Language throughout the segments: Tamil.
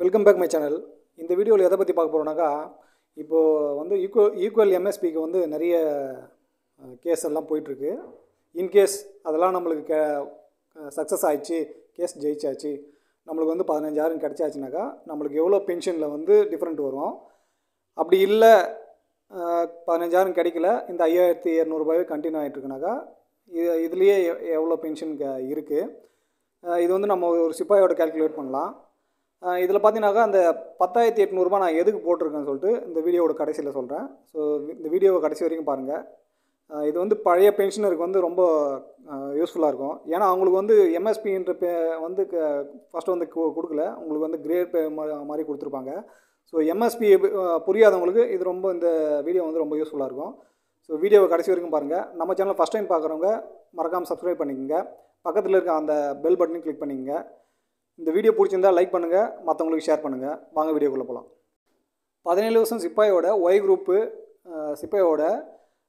வெல்கம் பேக் மை சேனல் இந்த வீடியோவில் எதை பற்றி பார்க்க போகிறோன்னாக்கா இப்போது வந்து ஈக்குவல் ஈக்குவல் எம்எஸ்பிக்கு வந்து நிறைய கேஸ் எல்லாம் போயிட்டுருக்கு இன்கேஸ் அதெல்லாம் நம்மளுக்கு கே சக்ஸஸ் ஆயிடுச்சு கேஸ் ஜெயிச்சாச்சு நம்மளுக்கு வந்து பதினஞ்சாயிரம் கிடச்சாச்சுனாக்கா நம்மளுக்கு எவ்வளோ பென்ஷனில் வந்து டிஃப்ரெண்ட் வரும் அப்படி இல்லை பதினஞ்சாயிரம் கிடைக்கல இந்த ஐயாயிரத்தி இரநூறுபாவே கண்டினியூ ஆகிட்டுருக்குனாக்கா இது இதுலேயே எவ்வளோ பென்ஷன் இருக்குது இது வந்து நம்ம ஒரு சிப்பாயோட கேல்குலேட் பண்ணலாம் இதில் பார்த்தீங்கன்னாக்கா அந்த பத்தாயிரத்தி எட்நூறுபா நான் எதுக்கு போட்டிருக்கேன்னு சொல்லிட்டு இந்த வீடியோவோட கடைசியில் சொல்கிறேன் ஸோ இந்த வீடியோவை கடைசி வரைக்கும் பாருங்கள் இது வந்து பழைய பென்ஷனருக்கு வந்து ரொம்ப யூஸ்ஃபுல்லாக இருக்கும் ஏன்னா அவங்களுக்கு வந்து எம்எஸ்பின்ற பே வந்து ஃபஸ்ட்டு வந்து கொடுக்கல உங்களுக்கு வந்து கிரேட் பே மாதிரி கொடுத்துருப்பாங்க ஸோ எம்எஸ்பி புரியாதவங்களுக்கு இது ரொம்ப இந்த வீடியோ வந்து ரொம்ப யூஸ்ஃபுல்லாக இருக்கும் ஸோ வீடியோவை கடைசி வரைக்கும் பாருங்கள் நம்ம சேனல் ஃபஸ்ட் டைம் பார்க்குறவங்க மறக்காமல் சப்ஸ்கிரைப் பண்ணிக்கோங்க பக்கத்தில் இருக்க அந்த பெல் பட்டனையும் கிளிக் பண்ணிக்கோங்க இந்த வீடியோ பிடிச்சிருந்தா லைக் பண்ணுங்கள் மற்றவங்களுக்கு ஷேர் பண்ணுங்கள் வாங்க வீடியோக்குள்ளே போகலாம் பதினேழு வருஷம் சிப்பாயோட ஒய் குரூப்பு சிப்பாயோட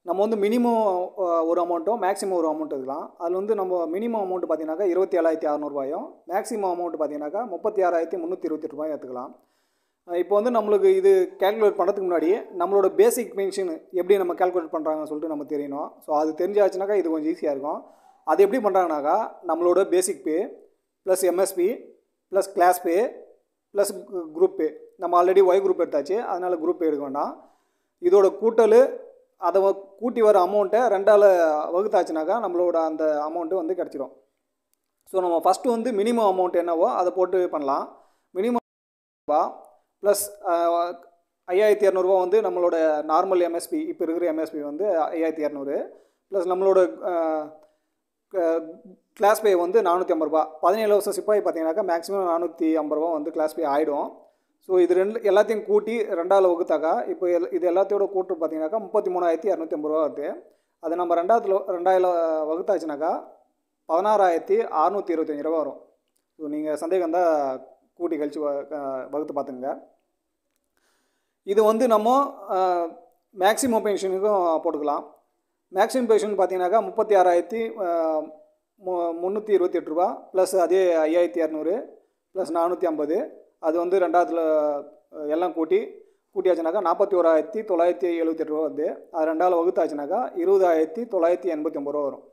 நம்ம வந்து மினிமம் ஒரு அமௌண்ட்டும் மேக்ஸிமம் ஒரு அமௌண்ட் இருக்கலாம் அதில் வந்து நம்ம மினிமம் அமௌண்ட் பார்த்தீங்கன்னாக்கா இருபத்தி ஏழாயிரத்தி அறநூறுபாயும் மேக்ஸிமம் அமௌண்ட் பார்த்தீங்கன்னாக்கா முப்பத்தி ஆறாயிரத்தி முந்நூற்றி இருபத்தி ரூபாயும் எடுத்துக்கலாம் இப்போ வந்து நம்மளுக்கு இது கேல்குலேட் பண்ணுறதுக்கு முன்னாடி நம்மளோட பேசிக் பென்ஷன் எப்படி நம்ம கேல்குலேட் பண்ணுறாங்கன்னு சொல்லிட்டு நம்ம தெரியணும் ஸோ அது தெரிஞ்சாச்சுனாக்கா இது கொஞ்சம் ஈஸியாக இருக்கும் அது எப்படி பண்ணுறாங்கனாக்கா நம்மளோட basic pay plus MSP plus class pay plus group pay நம்ம ஆல்ரெடி ஒய் குரூப் எடுத்தாச்சு அதனால் குரூப் பே எடுக்க வேண்டாம் இதோட கூட்டல் அதை கூட்டி வர அமௌண்ட்டை ரெண்டால் வகுத்தாச்சுனாக்கா நம்மளோட அந்த அமௌண்ட்டு வந்து கிடச்சிரும் ஸோ நம்ம ஃபஸ்ட்டு வந்து மினிமம் அமௌண்ட் என்னவோ அதை போட்டு பண்ணலாம் மினிமம் ரூபா ப்ளஸ் ஐயாயிரத்தி இரநூறுவா வந்து நம்மளோட நார்மல் எம்எஸ்பி இப்போ இருக்கிற எம்எஸ்பி வந்து ஐயாயிரத்தி இரநூறு ப்ளஸ் நம்மளோட கிளாஸ் பே வந்து நானூற்றி ஐம்பது ரூபா பதினேழு வருஷம் சிப்பாய் பார்த்தீங்கன்னாக்கா மேக்ஸிமம் நானூற்றி ஐம்பது ரூபா வந்து கிளாஸ் பே ஆகிடும் ஸோ இது ரெண்டு எல்லாத்தையும் கூட்டி ரெண்டாவது வகுத்தாக்கா இப்போ எல் இது எல்லாத்தையோட கூட்டு பார்த்தீங்கன்னாக்கா முப்பத்தி மூணாயிரத்தி இரநூத்தி ஐம்பது ரூபா வருது அது நம்ம ரெண்டாவது ரெண்டாயிரம் வகுத்தாச்சுனாக்கா பதினாறாயிரத்தி அறநூற்றி இருபத்தஞ்சி ரூபா வரும் ஸோ நீங்கள் சந்தேகம் தான் கூட்டி கழித்து வ வகுத்து பார்த்துங்க இது வந்து நம்ம மேக்ஸிமம் பென்ஷனுக்கும் போட்டுக்கலாம் மேக்ஸிமம் பென்ஷன் பார்த்தீங்கன்னாக்கா முப்பத்தி ஆறாயிரத்தி முந்நூற்றி இருபத்தி எட்டு ரூபா ப்ளஸ் அதே ஐயாயிரத்தி இரநூறு ப்ளஸ் நானூற்றி ஐம்பது அது வந்து ரெண்டாவதுல எல்லாம் கூட்டி கூட்டியாச்சுனாக்கா நாற்பத்தி ஓராயிரத்தி தொள்ளாயிரத்தி எழுபத்தி எட்டு ரூபா வந்து அது ரெண்டாவது வகுத்தாச்சுனாக்கா இருபதாயிரத்தி தொள்ளாயிரத்தி எண்பத்தி ஒம்பது ரூபா வரும்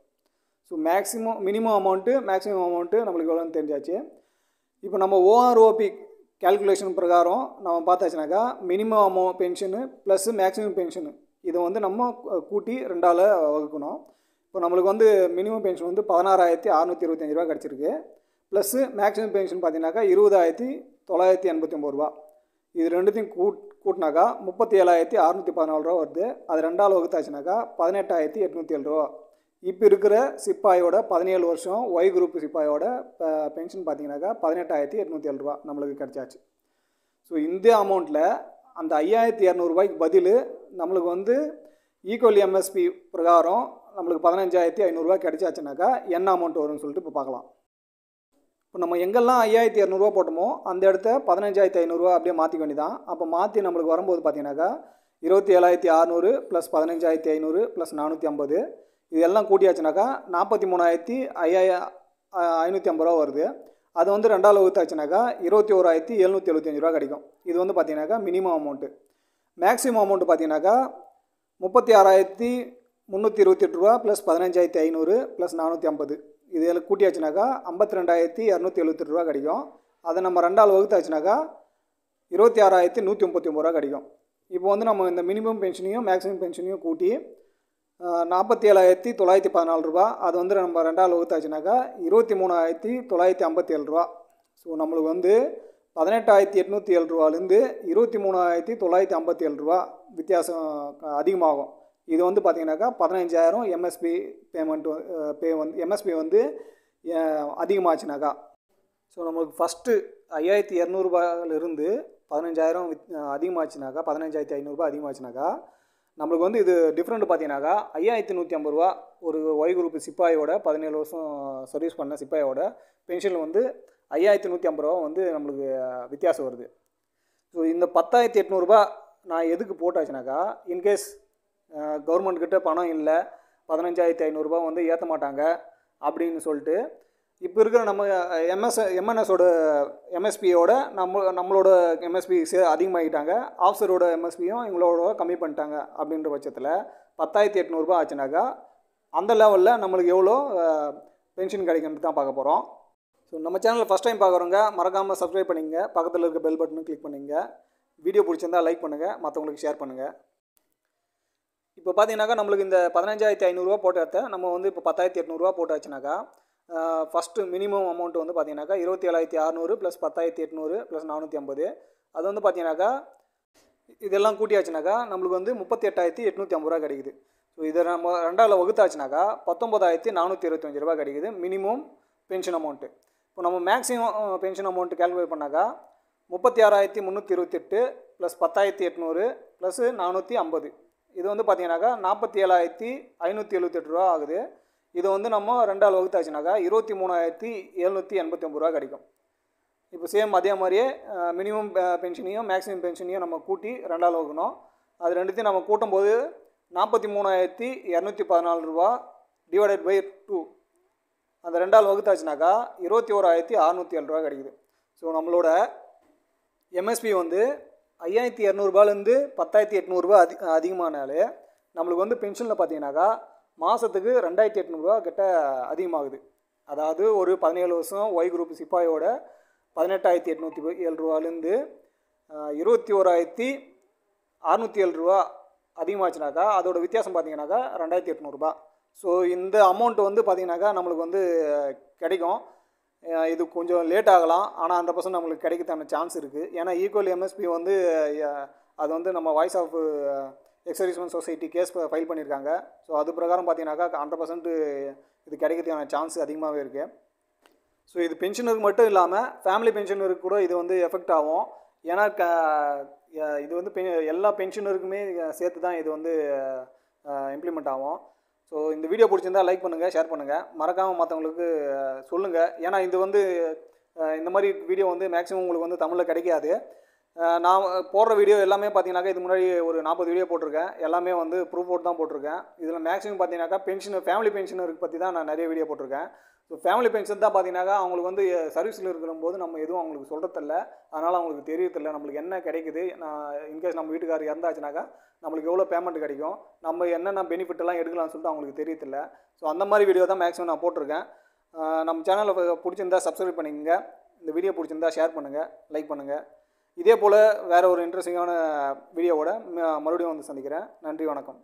so maximum minimum amount maximum amount நம்மளுக்கு எவ்வளோன்னு தெரிஞ்சாச்சு இப்போ நம்ம ஓஆர்ஓபி கேல்குலேஷன் பிரகாரம் நம்ம பார்த்தாச்சுனாக்கா minimum amount pension plus maximum pension இதை வந்து நம்ம கூட்டி ரெண்டால் வகுக்கணும் இப்போ நம்மளுக்கு வந்து மினிமம் பென்ஷன் வந்து பதினாறாயிரத்தி அறநூற்றி இருபத்தஞ்சி ரூபா கிடச்சிருக்கு ப்ளஸ்ஸு மேக்ஸிமம் பென்ஷன் பார்த்தீங்கன்னாக்கா இருபதாயிரத்தி தொள்ளாயிரத்தி எண்பத்தி ஒம்பது ரூபா இது ரெண்டுத்தையும் கூட் கூட்டினாக்கா முப்பத்தி ஏழாயிரத்தி அறநூற்றி பதினாலு ரூபா வருது அது ரெண்டால் வகுத்தாச்சுனாக்கா பதினெட்டாயிரத்தி எட்நூற்றி ஏழு ரூபா இப்போ இருக்கிற சிப்பாயோட பதினேழு வருஷம் ஒய் குரூப் சிப்பாயோட பென்ஷன் பார்த்தீங்கன்னாக்கா பதினெட்டாயிரத்தி எட்நூற்றி ஏழு ரூபா நம்மளுக்கு கிடச்சாச்சு ஸோ இந்த அமௌண்ட்டில் அந்த ஐயாயிரத்தி இரநூறுபாய்க்கு பதில் நம்மளுக்கு வந்து ஈக்குவல் எம்எஸ்பி பிரகாரம் நம்மளுக்கு பதினஞ்சாயிரத்தி ஐநூறுரூவா கிடச்சாச்சுனாக்கா என்ன அமௌண்ட் வரும்னு சொல்லிட்டு இப்போ பார்க்கலாம் இப்போ நம்ம எங்கெல்லாம் ஐயாயிரத்தி இரநூறுவா போட்டோமோ அந்த இடத்த பதினஞ்சாயிரத்தி ஐநூறுரூவா அப்படியே மாற்றிக்க வேண்டியதான் அப்போ மாற்றி நம்மளுக்கு வரும்போது பார்த்தீங்கன்னாக்கா இருபத்தி ஏழாயிரத்தி அறநூறு ப்ளஸ் பதினஞ்சாயிரத்தி ஐநூறு ப்ளஸ் நானூற்றி ஐம்பது இதெல்லாம் கூட்டியாச்சுனாக்கா நாற்பத்தி மூணாயிரத்தி ஐயாய ஐநூற்றி ஐம்பது ரூபா வருது அது வந்து ரெண்டாவது வகுத்தாச்சுனாக்கா இருபத்தி ஓராயிரத்தி எழுநூற்றி எழுபத்தஞ்சு ரூபா கிடைக்கும் இது வந்து பார்த்தீங்கன்னாக்கா மினிமம் அமௌண்ட்டு மேக்ஸிமம் அமௌண்ட்டு பார்த்தீங்கன்னாக்கா முப்பத்தி ஆறாயிரத்தி முந்நூற்றி இருபத்தி எட்டு ரூபா ப்ளஸ் பதினஞ்சாயிரத்தி ஐநூறு ப்ளஸ் நானூற்றி ஐம்பது இது இதில் கூட்டியாச்சுனாக்கா ஐம்பத்தி ரெண்டாயிரத்தி இரநூத்தி எழுபத்தெட்டு ரூபா கிடைக்கும் அதை நம்ம ரெண்டாவது வகுத்தாச்சுனாக்கா இருபத்தி ஆறாயிரத்தி நூற்றி முப்பத்தி ஒம்பது ரூபா கிடைக்கும் இப்போ வந்து நம்ம இந்த மினிமம் பென்ஷனையும் மேக்ஸிமம் பென்ஷனையும் கூட்டி நாற்பத்தி ஏழாயிரத்தி தொள்ளாயிரத்தி பதினாலு ரூபா அது வந்து நம்ம ரெண்டாவது வகுத்தாச்சுனாக்கா இருபத்தி மூணாயிரத்தி தொள்ளாயிரத்தி ஐம்பத்தி ஏழு ரூபா ஸோ நம்மளுக்கு வந்து பதினெட்டாயிரத்தி எட்நூற்றி ஏழு ரூபாலேருந்து இருபத்தி மூணாயிரத்தி தொள்ளாயிரத்தி ஐம்பத்தி ஏழு ரூபா வித்தியாசம் அதிகமாகும் இது வந்து பார்த்திங்கனாக்கா பதினஞ்சாயிரம் எம்எஸ்பி பேமெண்ட் பே வந்து எம்எஸ்பி வந்து அதிகமாச்சுனாக்கா ஸோ நம்மளுக்கு ஃபஸ்ட்டு ஐயாயிரத்தி இரநூறுபாயிலிருந்து பதினஞ்சாயிரம் அதிகமாச்சுனாக்கா பதினஞ்சாயிரத்தி ஐநூறுரூபா அதிகமாச்சுனாக்கா நம்மளுக்கு வந்து இது டிஃப்ரெண்ட் பார்த்தீங்கன்னாக்கா ஐயாயிரத்தி நூற்றி ஐம்பது ரூபா ஒரு ஒய் குரூப் சிப்பாயோட பதினேழு வருஷம் சர்வீஸ் பண்ண சிப்பாயோட பென்ஷன் வந்து ஐயாயிரத்தி நூற்றி ஐம்பது ரூபா வந்து நம்மளுக்கு வித்தியாசம் வருது ஸோ இந்த பத்தாயிரத்தி எட்நூறுபா நான் எதுக்கு போட்டாச்சுனாக்கா இன்கேஸ் கவர்மெண்ட்கிட்ட பணம் இல்லை பதினஞ்சாயிரத்தி ஐநூறுரூபா வந்து ஏற்ற மாட்டாங்க அப்படின்னு சொல்லிட்டு இப்போ இருக்கிற நம்ம எம்எஸ் எம்என்எஸோட எம்எஸ்பியோட நம்ம நம்மளோட எம்எஸ்பி சே அதிகமாகிட்டாங்க ஆஃப்சரோட எம்எஸ்பியும் இவங்களோட கம்மி பண்ணிட்டாங்க அப்படின்ற பட்சத்தில் பத்தாயிரத்தி எட்நூறுபா ஆச்சுனாக்கா அந்த லெவலில் நம்மளுக்கு எவ்வளோ பென்ஷன் கிடைக்கும்னு தான் பார்க்க போகிறோம் ஸோ நம்ம சேனலில் ஃபஸ்ட் டைம் பார்க்குறவங்க மறக்காமல் சப்ஸ்கிரைப் பண்ணிங்க பக்கத்தில் இருக்க பெல் பட்டனும் கிளிக் பண்ணிங்க வீடியோ பிடிச்சிருந்தா லைக் பண்ணுங்கள் மற்றவங்களுக்கு ஷேர் பண்ணுங்கள் இப்போ பார்த்தீங்கன்னாக்கா நம்மளுக்கு இந்த பதினஞ்சாயிரத்தி ஐநூறுரூவா போட்டத்தை நம்ம வந்து இப்போ பத்தாயிரத்தி எட்நூறுரூவா போட்டாச்சுனாக்கா ஃபஸ்ட்டு மினிமம் அமௌண்ட் வந்து பார்த்தீங்கன்னாக்கா இருபத்தி ஏழாயிரத்தி அறநூறு ப்ளஸ் பத்தாயிரத்தி எட்நூறு ப்ளஸ் நானூற்றி ஐம்பது அது வந்து பார்த்தீங்கன்னாக்கா இதெல்லாம் கூட்டியாச்சுனாக்கா நம்மளுக்கு வந்து முப்பத்தி எட்டாயிரத்தி எட்நூற்றி ஐம்பது ரூபா கிடைக்குது ஸோ இதை நம்ம ரெண்டாவில் வகுத்தாச்சுனாக்கா பத்தொம்பதாயிரத்தி நானூற்றி இருபத்தஞ்சி ரூபா கிடைக்குது மினிமம் பென்ஷன் அமௌண்ட்டு இப்போ நம்ம மேக்ஸிமம் பென்ஷன் அமௌண்ட்டு கேல்குலேட் பண்ணாக்கா முப்பத்தி ஆறாயிரத்தி முந்நூற்றி இருபத்தெட்டு ப்ளஸ் பத்தாயிரத்தி எட்நூறு ப்ளஸ்ஸு நானூற்றி ஐம்பது இது வந்து பார்த்தீங்கன்னாக்கா நாற்பத்தி ஏழாயிரத்தி ஐநூற்றி எழுபத்தெட்டு ரூபா ஆகுது இதை வந்து நம்ம ரெண்டால் வகுத்தாச்சுனாக்கா இருபத்தி மூணாயிரத்தி எழுநூற்றி எண்பத்தி ஒம்பது ரூபா கிடைக்கும் இப்போ சேம் அதே மாதிரியே மினிமம் பென்ஷனையும் மேக்ஸிமம் பென்ஷனையும் நம்ம கூட்டி ரெண்டால் வகுக்கணும் அது ரெண்டுத்தையும் நம்ம கூட்டும்போது நாற்பத்தி மூணாயிரத்தி இரநூத்தி பதினாலு ரூபா டிவைடட் பை டூ அந்த ரெண்டால் வகுத்தாச்சுனாக்கா இருபத்தி ஓராயிரத்தி அறநூற்றி ஏழு ரூபா கிடைக்குது ஸோ நம்மளோட எம்எஸ்பி வந்து ஐயாயிரத்தி இரநூறுபாலேருந்து பத்தாயிரத்தி எட்நூறுபா அதி அதிகமானாலே நம்மளுக்கு வந்து பென்ஷனில் பார்த்தீங்கன்னாக்கா மாதத்துக்கு ரெண்டாயிரத்தி எட்நூறுரூவா கிட்ட அதிகமாகுது அதாவது ஒரு பதினேழு வருஷம் ஒய் குரூப் சிப்பாயோட பதினெட்டாயிரத்தி எட்நூற்றி ஏழு ரூபாலேருந்து இருபத்தி ஓராயிரத்தி அறநூற்றி ஏழு ரூபா அதிகமாச்சுனாக்கா அதோட வித்தியாசம் பார்த்தீங்கன்னாக்கா ரெண்டாயிரத்தி எட்நூறுபா ஸோ இந்த அமௌண்ட் வந்து பார்த்திங்கனாக்கா நம்மளுக்கு வந்து கிடைக்கும் இது கொஞ்சம் லேட் ஆகலாம் ஆனால் அந்த பர்சன்ட் நம்மளுக்கு கிடைக்கத்தான சான்ஸ் இருக்குது ஏன்னா ஈக்குவல் எம்எஸ்பி வந்து அது வந்து நம்ம voice of ex-servicemen society case file பண்ணியிருக்காங்க ஸோ அது பிரகாரம் பார்த்தீங்கன்னாக்கா ஹண்ட்ரட் பர்சன்ட் இது கிடைக்கிறதுக்கான சான்ஸ் அதிகமாகவே இருக்குது ஸோ இது பென்ஷனருக்கு மட்டும் இல்லாமல் ஃபேமிலி பென்ஷனருக்கு கூட இது வந்து எஃபெக்ட் ஆகும் ஏன்னா க இது வந்து எல்லா பென்ஷனருக்குமே சேர்த்து தான் இது வந்து இம்ப்ளிமெண்ட் ஆகும் ஸோ இந்த வீடியோ பிடிச்சிருந்தால் லைக் பண்ணுங்கள் ஷேர் பண்ணுங்கள் மறக்காமல் மற்றவங்களுக்கு சொல்லுங்கள் ஏன்னா இது வந்து இந்த மாதிரி வீடியோ வந்து மேக்ஸிமம் உங்களுக்கு வந்து தமிழில் கிடைக்காது நான் போடுற வீடியோ எல்லாமே பார்த்தீங்கன்னாக்கா இது முன்னாடி ஒரு நாற்பது வீடியோ போட்டிருக்கேன் எல்லாமே வந்து ப்ரூஃப் போட்டு தான் போட்டிருக்கேன் இதில் மேக்ஸிமம் பார்த்தீங்கன்னாக்கா பென்ஷன் ஃபேமிலி பென்ஷனருக்கு பற்றி தான் நான் நிறைய வீடியோ போட்டிருக்கேன் ஸோ ஃபேமிலி பென்ஷன் தான் பார்த்தீங்கன்னாக்கா அவங்களுக்கு வந்து சர்வீஸில் இருக்கிறபோது நம்ம எதுவும் அவங்களுக்கு சொல்கிறதில்ல அதனால் அவங்களுக்கு தெரியறதில்ல நம்மளுக்கு என்ன கிடைக்குது நான் இன்கேஸ் நம்ம வீட்டுக்காரர் இறந்தாச்சுனாக்கா நம்மளுக்கு எவ்வளோ பேமெண்ட் கிடைக்கும் நம்ம என்னென்ன பெனிஃபிட்லாம் எடுக்கலாம்னு சொல்லிட்டு அவங்களுக்கு தெரியறதில்ல ஸோ அந்த மாதிரி வீடியோ தான் மேக்ஸிமம் நான் போட்டிருக்கேன் நம்ம சேனலில் பிடிச்சிருந்தா சப்ஸ்கிரைப் பண்ணிக்கோங்க இந்த வீடியோ பிடிச்சிருந்தா ஷேர் பண்ணுங்கள் லைக் பண்ணுங்கள் இதே போல் வேறு ஒரு இன்ட்ரெஸ்டிங்கான வீடியோவோட மறுபடியும் வந்து சந்திக்கிறேன் நன்றி வணக்கம்